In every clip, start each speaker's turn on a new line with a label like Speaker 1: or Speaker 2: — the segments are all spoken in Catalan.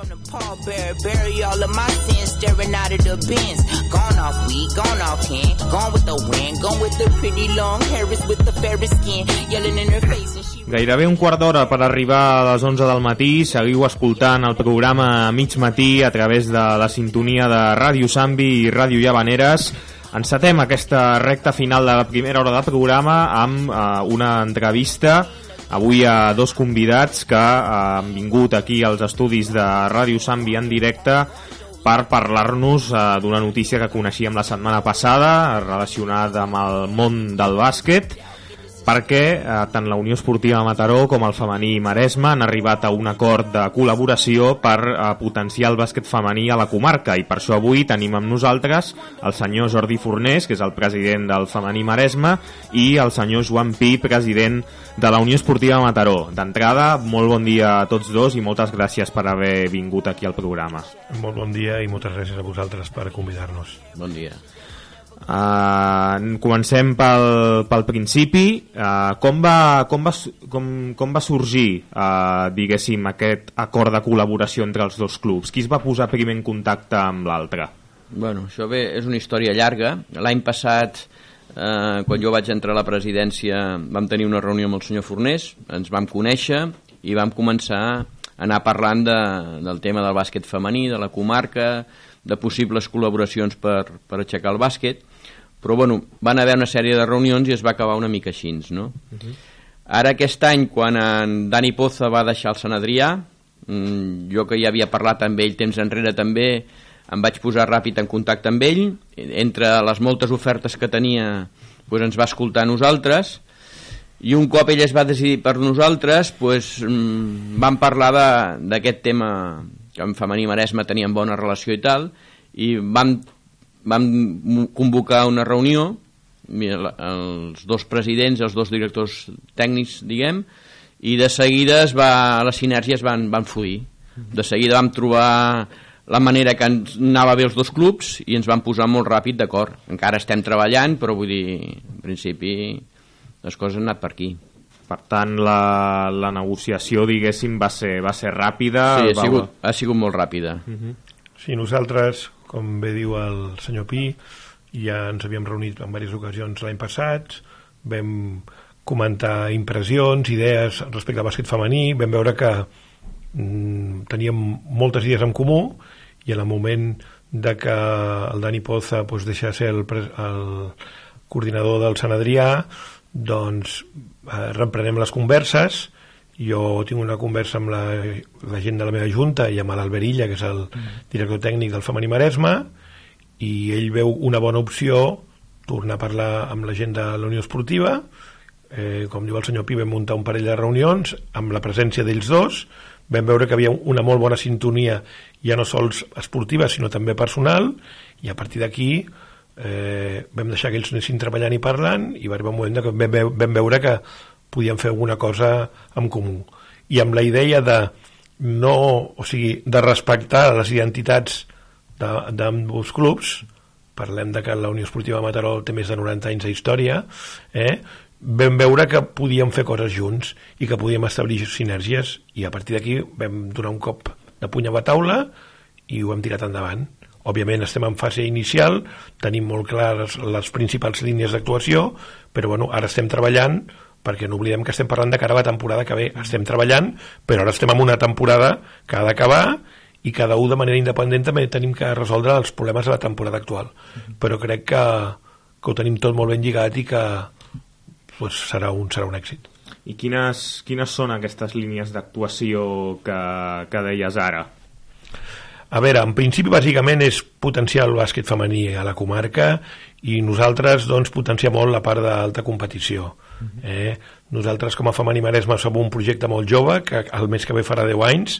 Speaker 1: I'm the pallbearer, bury all of my sins, staring out of the bins. Gone off weed, gone off hand, gone with the wind, gone with the pretty long hairs with the fairest skin, yelling in her face and
Speaker 2: she... Gairebé un quart d'hora per arribar a les 11 del matí, seguiu escoltant el programa a Mig Matí a través de la sintonia de Ràdio Sambi i Ràdio Llavaneres. Encetem aquesta recta final de la primera hora de programa amb eh, una entrevista avui a dos convidats que eh, han vingut aquí als estudis de Ràdio Sambi en directe per parlar-nos eh, d'una notícia que coneixíem la setmana passada relacionada amb el món del bàsquet perquè eh, tant la Unió Esportiva Mataró com el femení Maresme han arribat a un acord de col·laboració per eh, potenciar el bàsquet femení a la comarca i per això avui tenim amb nosaltres el senyor Jordi Fornés, que és el president del femení Maresme, i el senyor Joan Pi, president de la Unió Esportiva Mataró. D'entrada, molt bon dia a tots dos i moltes gràcies per haver vingut aquí al programa.
Speaker 3: Molt bon dia i moltes gràcies a vosaltres per convidar-nos. Bon dia.
Speaker 2: Uh, comencem pel, pel principi. Uh, com, va, com, va, com, com va sorgir, uh, diguéssim, aquest acord de col·laboració entre els dos clubs? Qui es va posar primer en contacte amb l'altre?
Speaker 1: Bueno, això bé, és una història llarga. L'any passat, eh, quan jo vaig entrar a la presidència, vam tenir una reunió amb el senyor Fornés, ens vam conèixer i vam començar a anar parlant de, del tema del bàsquet femení, de la comarca, de possibles col·laboracions per, per aixecar el bàsquet, però bueno, van haver una sèrie de reunions i es va acabar una mica així, no? Uh -huh. Ara aquest any, quan en Dani Poza va deixar el Sant Adrià, mm, jo que ja havia parlat amb ell temps enrere també, em vaig posar ràpid en contacte amb ell, entre les moltes ofertes que tenia doncs ens va escoltar a nosaltres, i un cop ell es va decidir per nosaltres doncs, mm, vam parlar d'aquest tema que en femení Maresme teníem bona relació i tal i vam vam convocar una reunió els dos presidents, els dos directors tècnics, diguem, i de seguida es va, les sinergies van, van fluir. De seguida vam trobar la manera que ens anava bé els dos clubs i ens van posar molt ràpid d'acord.
Speaker 2: Encara estem treballant, però vull dir, en principi, les coses han anat per aquí. Per tant, la, la negociació, diguéssim, va ser, va ser ràpida? Sí, ha sigut, ha sigut molt ràpida.
Speaker 3: Uh mhm. -huh. Sí, nosaltres com bé diu el senyor Pi, ja ens havíem reunit en diverses ocasions l'any passat, vam comentar impressions, idees respecte al bàsquet femení, vam veure que mm, teníem moltes idees en comú i en el moment de que el Dani Poza doncs, deixa ser el, el coordinador del Sant Adrià, doncs eh, reprenem les converses jo tinc una conversa amb la, la gent de la meva junta i amb l'Alberilla, que és el mm. director tècnic del Femení Maresme, i ell veu una bona opció tornar a parlar amb la gent de la Unió Esportiva, eh, com diu el senyor Pi, vam muntar un parell de reunions amb la presència d'ells dos, vam veure que havia una molt bona sintonia, ja no sols esportiva, sinó també personal, i a partir d'aquí eh, vam deixar que ells anessin treballant i parlant, i va arribar un moment que vam, vam veure que podíem fer alguna cosa en comú. I amb la idea de no, o sigui, de respectar les identitats d'ambos clubs, parlem de que la Unió Esportiva Mataró té més de 90 anys de història, eh? vam veure que podíem fer coses junts i que podíem establir sinergies i a partir d'aquí vam donar un cop de puny a la taula i ho hem tirat endavant. Òbviament estem en fase inicial, tenim molt clares les principals línies d'actuació, però bueno, ara estem treballant perquè no oblidem que estem parlant de cara a la temporada que ve. Estem treballant, però ara estem en una temporada que ha d'acabar i cada un de manera independent també tenim que resoldre els problemes de la temporada actual. Mhm. Però crec que, que ho tenim tot molt ben lligat i que pues, serà, un, serà un èxit. I quines, quines són aquestes línies
Speaker 2: d'actuació que, que deies ara?
Speaker 3: A veure, en principi bàsicament és potenciar el bàsquet femení a la comarca i nosaltres doncs potenciar molt la part d'alta competició. Uh Mm-hmm. Eh? Nosaltres, com a Femení Maresme, som un projecte molt jove, que el mes que ve farà 10 anys,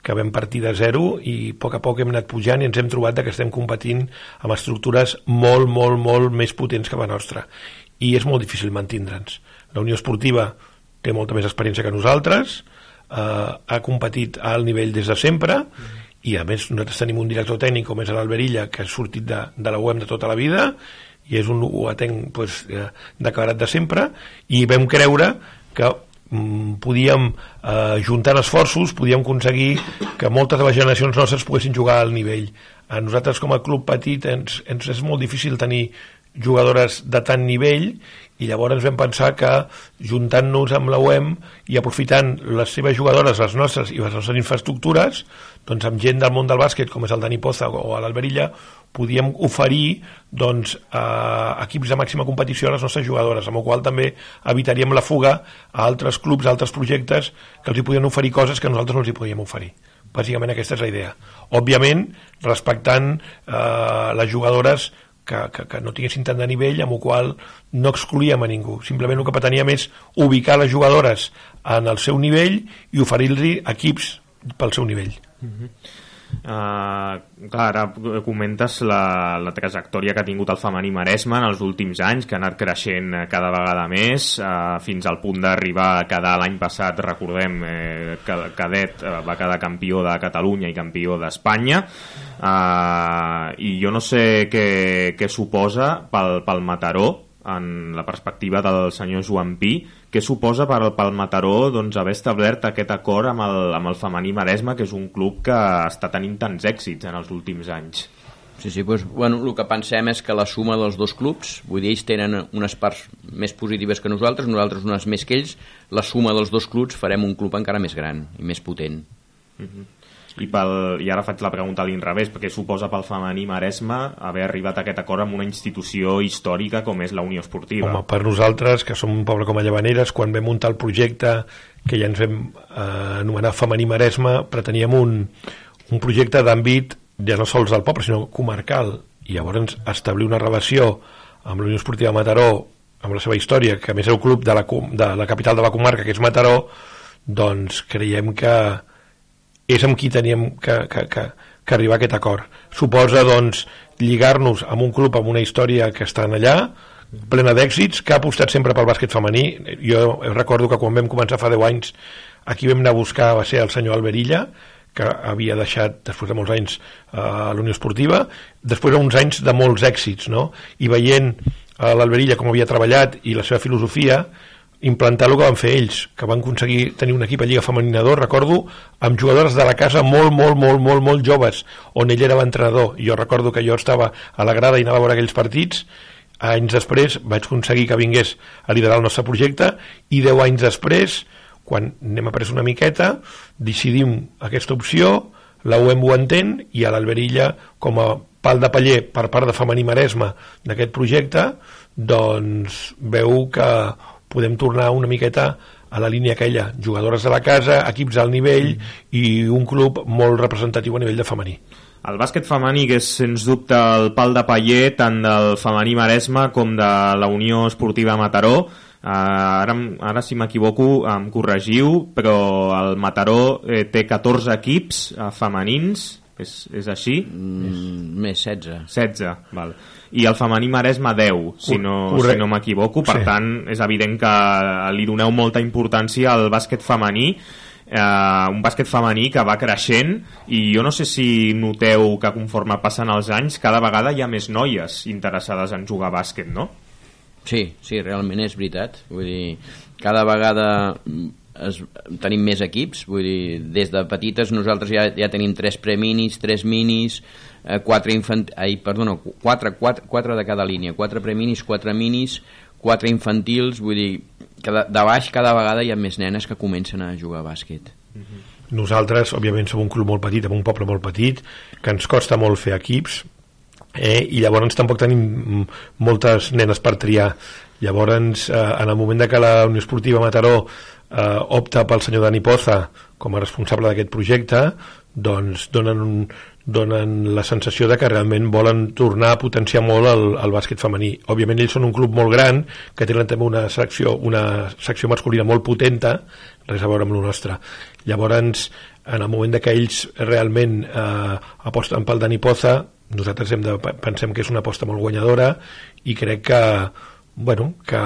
Speaker 3: que vam partir de zero i a poc a poc hem anat pujant i ens hem trobat que estem competint amb estructures molt, molt, molt més potents que la nostra. I és molt difícil mantindre'ns. La Unió Esportiva té molta més experiència que nosaltres, eh, ha competit a alt nivell des de sempre, mm. i a més nosaltres tenim un director tècnic com és l'Alberilla, que ha sortit de, de la UEM de tota la vida, i és un atenc pues, eh, declarat de sempre i vam creure que mm, podíem eh, juntant esforços podíem aconseguir que moltes de les generacions nostres poguessin jugar al nivell a nosaltres com a club petit ens, ens és molt difícil tenir jugadores de tant nivell i llavors vam pensar que juntant-nos amb la UEM i aprofitant les seves jugadores, les nostres i les nostres infraestructures, doncs amb gent del món del bàsquet, com és el Dani Poza o l'Alberilla, podíem oferir doncs, eh, equips de màxima competició a les nostres jugadores, amb el qual també evitaríem la fuga a altres clubs, a altres projectes que els hi podien oferir coses que nosaltres no els hi podíem oferir bàsicament aquesta és la idea òbviament respectant eh, les jugadores que, que, que no tinguessin tant de nivell, amb el qual no excluíem a ningú. Simplement el que pretenia més ubicar les jugadores en el seu nivell i oferir li equips pel seu nivell. Mm
Speaker 2: -hmm. Uh, clar, ara comentes
Speaker 3: la, la trajectòria que ha tingut el
Speaker 2: femení Maresme en els últims anys, que ha anat creixent eh, cada vegada més, uh, fins al punt d'arribar a quedar l'any passat, recordem, eh, que Cadet va quedar campió de Catalunya i campió d'Espanya, uh, i jo no sé què, què suposa pel, pel Mataró, en la perspectiva del senyor Joan Pi, què suposa per al Palmataró doncs, haver establert aquest acord amb el, amb el femení Maresme, que és un club que està tenint tants èxits en els últims anys? Sí, sí, doncs, bueno, el que pensem és que la suma
Speaker 1: dels dos clubs, vull dir, ells tenen unes parts més positives que nosaltres, nosaltres unes més que ells,
Speaker 2: la suma dels dos clubs farem un club encara més gran i més potent. Mm -hmm. I, pel, I ara faig la pregunta a l'inrevés, perquè suposa pel femení Maresme haver arribat a aquest acord amb una institució històrica com és la Unió Esportiva. Home, per
Speaker 3: nosaltres, que som un poble com a Llevaneres, quan vam muntar el projecte que ja ens vam eh, anomenar femení Maresme, preteníem un, un projecte d'àmbit ja no sols del poble, sinó comarcal. I llavors establir una relació amb la Unió Esportiva Mataró, amb la seva història, que a més és el club de la, de la capital de la comarca, que és Mataró, doncs creiem que, és amb qui teníem que, que, que, que arribar a aquest acord. Suposa, doncs, lligar-nos amb un club, amb una història que estan allà, plena d'èxits, que ha apostat sempre pel bàsquet femení. Jo recordo que quan vam començar fa 10 anys, aquí vam anar a buscar, va ser el senyor Alberilla, que havia deixat després de molts anys eh, a eh, l'Unió Esportiva, després d'uns anys de molts èxits, no? I veient eh, l'Alberilla com havia treballat i la seva filosofia, implantar el que van fer ells, que van aconseguir tenir un equip a Lliga Femenina d'Or, recordo, amb jugadores de la casa molt, molt, molt, molt, molt joves, on ell era l'entrenador. Jo recordo que jo estava a la grada i anava a veure aquells partits, anys després vaig aconseguir que vingués a liderar el nostre projecte i 10 anys després, quan n'hem après una miqueta, decidim aquesta opció, la UEM ho entén i a l'Alberilla, com a pal de paller per part de Femení Maresme d'aquest projecte, doncs veu que podem tornar una miqueta a la línia aquella, jugadores de la casa, equips al nivell i un club molt representatiu a nivell de femení. El bàsquet femení, que és sens dubte el pal de paller tant del
Speaker 2: femení Maresme com de la Unió Esportiva Mataró, Uh, ara, ara si m'equivoco em corregiu, però el Mataró eh, té 14 equips eh, femenins és, és així? Mm, més 16. 16, val. I el femení Maresma 10, si no, si no m'equivoco. Per sí. tant, és evident que li doneu molta importància al bàsquet femení eh, uh, un bàsquet femení que va creixent i jo no sé si noteu que conforme passen els anys cada vegada hi ha més noies interessades en jugar bàsquet, no? Sí, sí, realment és veritat. Vull dir, cada vegada
Speaker 1: es, tenim més equips, vull dir, des de petites nosaltres ja, ja tenim tres preminis, tres minis, eh, quatre infant... Ai, perdona, quatre, quatre, quatre de cada línia, quatre preminis, quatre minis, quatre infantils, vull dir, que de, de baix cada vegada hi ha més nenes que comencen a jugar a bàsquet. Mm
Speaker 3: -hmm. Nosaltres, òbviament, som un club molt petit, amb un poble molt petit, que ens costa molt fer equips, eh? i llavors tampoc tenim moltes nenes per triar. Llavors, eh, en el moment de que la Unió Esportiva Mataró eh, opta pel senyor Dani Poza com a responsable d'aquest projecte, doncs donen, un, donen la sensació de que realment volen tornar a potenciar molt el, el bàsquet femení. Òbviament ells són un club molt gran, que tenen també una secció, una secció masculina molt potenta, res a veure amb el nostre. Llavors, en el moment que ells realment eh, aposten pel Dani Poza, nosaltres hem de, pensem que és una aposta molt guanyadora i crec que, bueno, que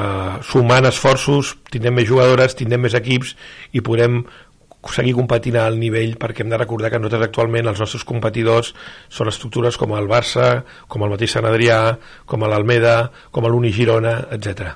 Speaker 3: sumant esforços tindrem més jugadores, tindrem més equips i podrem seguir competint al nivell perquè hem de recordar que nosaltres actualment els nostres competidors són estructures com el Barça, com el mateix Sant Adrià, com l'Almeda, com l'Uni Girona, etc.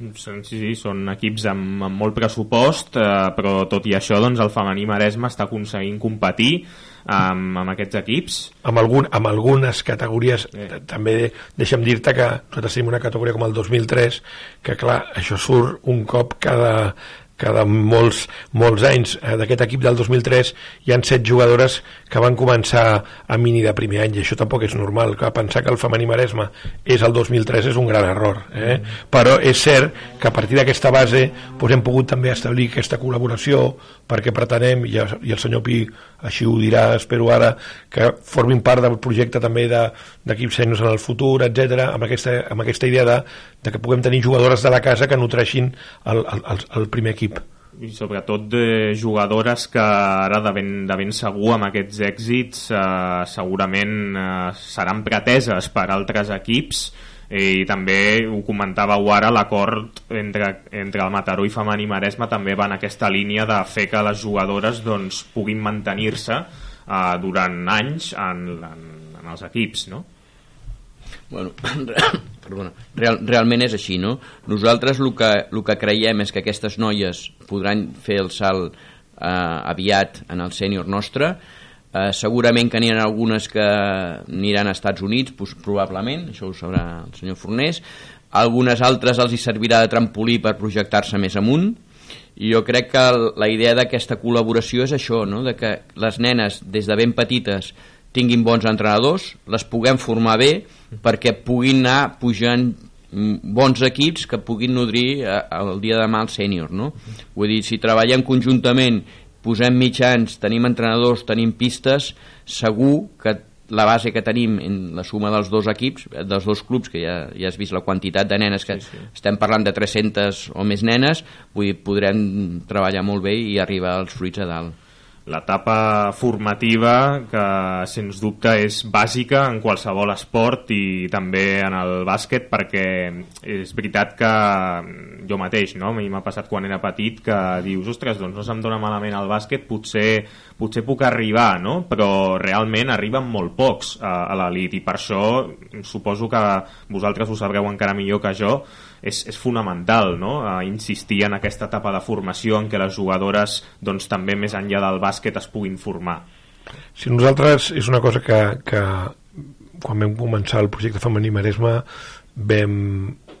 Speaker 2: Mm, sí, sí, són equips amb, amb molt pressupost, eh, però tot i això doncs, el femení Maresme està aconseguint competir amb, amb aquests equips.
Speaker 3: Amb, algun, amb algunes categories, eh. també deixa'm dir-te que nosaltres tenim una categoria com el 2003, que clar, això surt un cop cada, que de molts, molts anys eh, d'aquest equip del 2003 hi han set jugadores que van començar a mini de primer any i això tampoc és normal, que pensar que el femení Maresme és el 2003 és un gran error eh? però és cert que a partir d'aquesta base doncs hem pogut també establir aquesta col·laboració perquè pretenem, i, i el senyor Pi així ho dirà, espero ara que formin part del projecte també d'equips de, senyors en el futur, etc amb, aquesta, amb aquesta idea de de que puguem tenir jugadores de la casa que nutreixin el, el, el primer equip
Speaker 2: i sobretot de jugadores que ara de ben, de ben segur amb aquests èxits eh, segurament eh, seran preteses per altres equips eh, i també ho comentàveu ara l'acord entre, entre el Mataró i Femení Maresme també va en aquesta línia de fer que les jugadores doncs, puguin mantenir-se eh, durant anys en, en, en els equips no? Bueno,
Speaker 1: perdona, real, realment és així, no? Nosaltres el que, el que creiem és que aquestes noies podran fer el salt eh, aviat en el sènior nostre, eh, segurament que n'hi ha algunes que aniran a Estats Units, pues, probablement, això ho sabrà el senyor Fornés, algunes altres els hi servirà de trampolí per projectar-se més amunt, i jo crec que la idea d'aquesta col·laboració és això, no? de que les nenes des de ben petites tinguin bons entrenadors, les puguem formar bé perquè puguin anar pujant mm, bons equips que puguin nodrir eh, el dia de demà el sènior, no? Vull dir, si treballem conjuntament, posem mitjans, tenim entrenadors, tenim pistes, segur que la base que tenim en la suma dels dos equips, eh, dels dos clubs, que ja, ja has vist la quantitat de nenes que sí, sí. estem parlant de 300 o més nenes, vull dir, podrem
Speaker 2: treballar molt bé i arribar als fruits a dalt l'etapa formativa que sens dubte és bàsica en qualsevol esport i també en el bàsquet perquè és veritat que mm, jo mateix, no? a mi m'ha passat quan era petit que dius, ostres, doncs no se'm dona malament el bàsquet, potser, potser puc arribar, no? però realment arriben molt pocs a, a l'elit i per això suposo que vosaltres ho sabreu encara millor que jo és, és fonamental no? a insistir en aquesta etapa de formació en què les jugadores doncs, també més enllà del bàsquet es puguin formar
Speaker 3: si nosaltres és una cosa que, que quan vam començar el projecte femení Maresme vam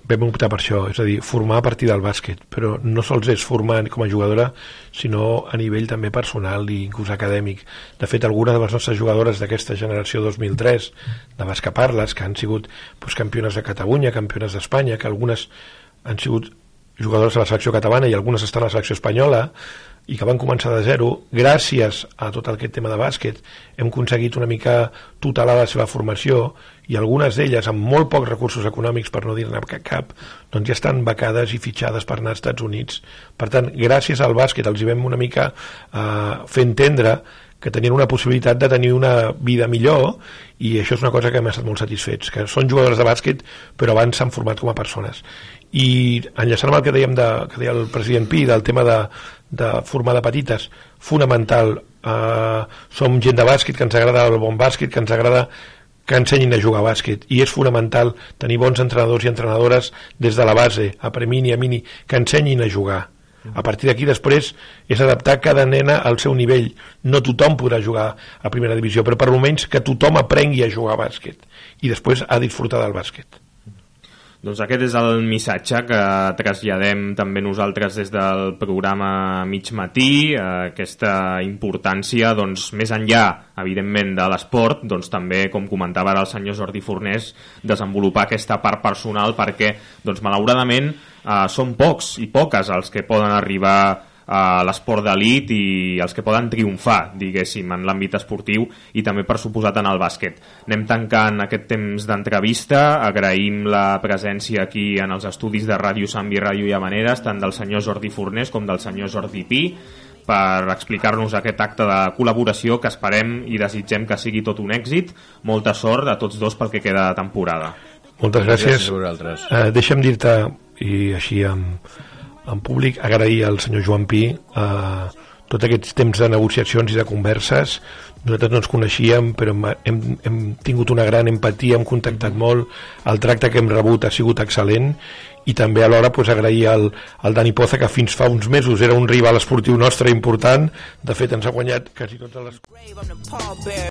Speaker 3: vam optar per això, és a dir, formar a partir del bàsquet, però no sols és formar com a jugadora, sinó a nivell també personal i inclús acadèmic. De fet, alguna de les nostres jugadores d'aquesta generació 2003, de parles, que han sigut doncs, campiones de Catalunya, campiones d'Espanya, que algunes han sigut jugadores de la selecció catalana i algunes estan a la selecció espanyola, i que van començar de zero, gràcies a tot aquest tema de bàsquet, hem aconseguit una mica tutelar la seva formació i algunes d'elles amb molt pocs recursos econòmics per no dir-ne cap, doncs ja estan becades i fitxades per anar als Estats Units per tant, gràcies al bàsquet els hi vam una mica eh, fer entendre que tenien una possibilitat de tenir una vida millor i això és una cosa que hem estat molt satisfets, que són jugadors de bàsquet però abans s'han format com a persones i enllaçant amb el que dèiem de, que deia el president Pi del tema de, de formar de petites fonamental eh, som gent de bàsquet que ens agrada el bon bàsquet que ens agrada que ensenyin a jugar a bàsquet i és fonamental tenir bons entrenadors i entrenadores des de la base, a premini, a mini, que ensenyin a jugar. A partir d'aquí després és adaptar cada nena al seu nivell. No tothom podrà jugar a primera divisió, però per almenys que tothom aprengui a jugar a bàsquet i després a disfrutar del bàsquet.
Speaker 2: Doncs aquest és el missatge que traslladem també nosaltres des del programa Mig Matí, eh, aquesta importància doncs, més enllà, evidentment, de l'esport, doncs, també, com comentava ara el senyor Jordi Fornés, desenvolupar aquesta part personal perquè, doncs, malauradament, eh, són pocs i poques els que poden arribar eh, l'esport d'elit i els que poden triomfar, diguéssim, en l'àmbit esportiu i també, per suposat, en el bàsquet. Anem tancant aquest temps d'entrevista, agraïm la presència aquí en els estudis de Ràdio Sambi, Ràdio i Amaneres, tant del senyor Jordi Fornés com del senyor Jordi Pi, per explicar-nos aquest acte de col·laboració que esperem i desitgem que sigui tot un èxit. Molta sort a tots dos pel que queda de temporada. Moltes gràcies. gràcies a vosaltres. Eh,
Speaker 3: deixa'm dir-te, i així amb, en públic, agrair al senyor Joan Pi eh, tot aquests temps de negociacions i de converses nosaltres no ens coneixíem però hem, hem tingut una gran empatia hem contactat mm-hmm. molt, el tracte que hem rebut ha sigut excel·lent i també alhora pues, agrair al, al Dani Poza que fins fa uns mesos era un rival esportiu nostre important de fet ens ha guanyat quasi totes les...